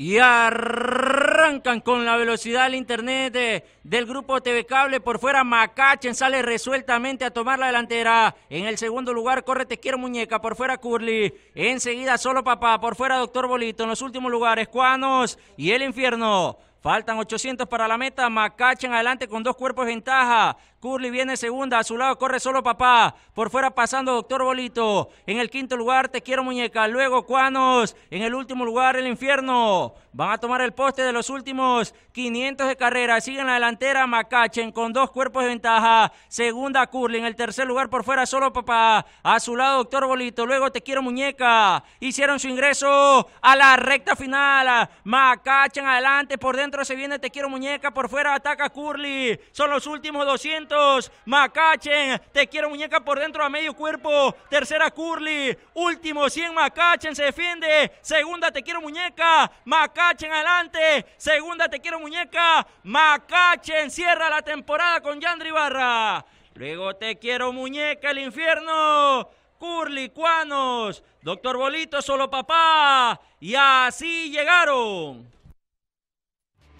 Y arrancan con la velocidad del internet del grupo TV Cable. Por fuera, Macachen sale resueltamente a tomar la delantera. En el segundo lugar, corre Te Quiero Muñeca. Por fuera, Curly. Enseguida, Solo Papá. Por fuera, Doctor Bolito. En los últimos lugares, Cuanos y El Infierno. Faltan 800 para la meta. Macachen adelante con dos cuerpos de ventaja. Curly viene segunda. A su lado corre solo papá. Por fuera pasando Doctor Bolito. En el quinto lugar Te Quiero Muñeca. Luego Cuanos. En el último lugar El Infierno. Van a tomar el poste de los últimos 500 de carrera. Siguen la delantera Macachen con dos cuerpos de ventaja. Segunda Curly. En el tercer lugar por fuera solo papá. A su lado Doctor Bolito. Luego Te Quiero Muñeca. Hicieron su ingreso a la recta final. Macachen adelante por dentro se viene Te Quiero Muñeca, por fuera ataca Curly. Son los últimos 200. Macachen, Te Quiero Muñeca por dentro a medio cuerpo. Tercera Curly, último 100 Macachen, se defiende. Segunda Te Quiero Muñeca, Macachen adelante. Segunda Te Quiero Muñeca, Macachen cierra la temporada con Yandri Barra. Luego Te Quiero Muñeca, el infierno. Curly, Cuanos, Doctor Bolito, Solo Papá. Y así llegaron.